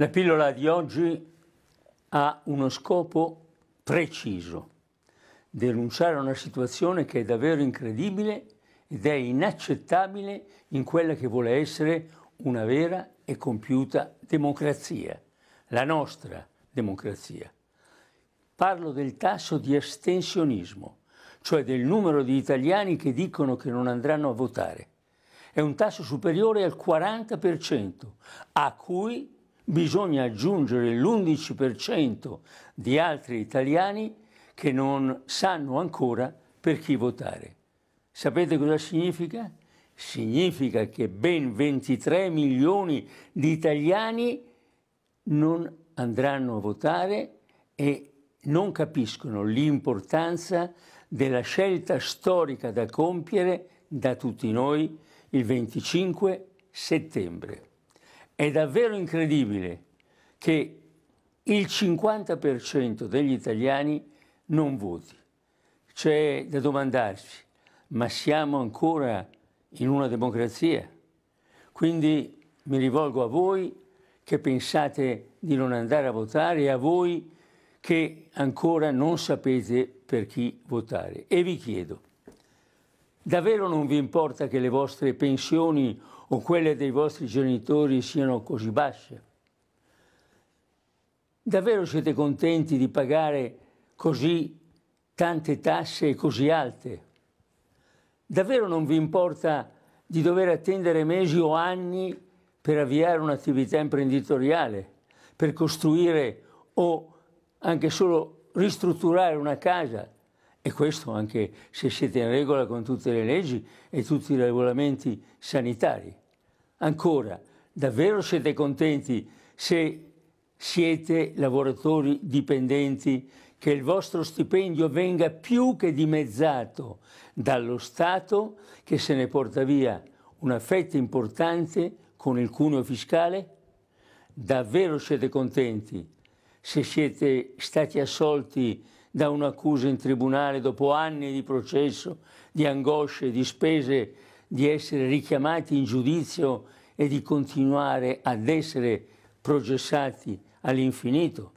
La pillola di oggi ha uno scopo preciso, denunciare una situazione che è davvero incredibile ed è inaccettabile in quella che vuole essere una vera e compiuta democrazia, la nostra democrazia. Parlo del tasso di astensionismo, cioè del numero di italiani che dicono che non andranno a votare. È un tasso superiore al 40%, a cui bisogna aggiungere l'11% di altri italiani che non sanno ancora per chi votare. Sapete cosa significa? Significa che ben 23 milioni di italiani non andranno a votare e non capiscono l'importanza della scelta storica da compiere da tutti noi il 25 settembre. È davvero incredibile che il 50% degli italiani non voti. C'è da domandarsi, ma siamo ancora in una democrazia? Quindi mi rivolgo a voi che pensate di non andare a votare e a voi che ancora non sapete per chi votare. E vi chiedo, davvero non vi importa che le vostre pensioni o quelle dei vostri genitori siano così basse? Davvero siete contenti di pagare così tante tasse così alte? Davvero non vi importa di dover attendere mesi o anni per avviare un'attività imprenditoriale, per costruire o anche solo ristrutturare una casa? E questo anche se siete in regola con tutte le leggi e tutti i regolamenti sanitari. Ancora, davvero siete contenti se siete lavoratori dipendenti che il vostro stipendio venga più che dimezzato dallo Stato che se ne porta via una fetta importante con il cuneo fiscale? Davvero siete contenti se siete stati assolti da un'accusa in tribunale dopo anni di processo, di angosce, di spese di essere richiamati in giudizio e di continuare ad essere processati all'infinito?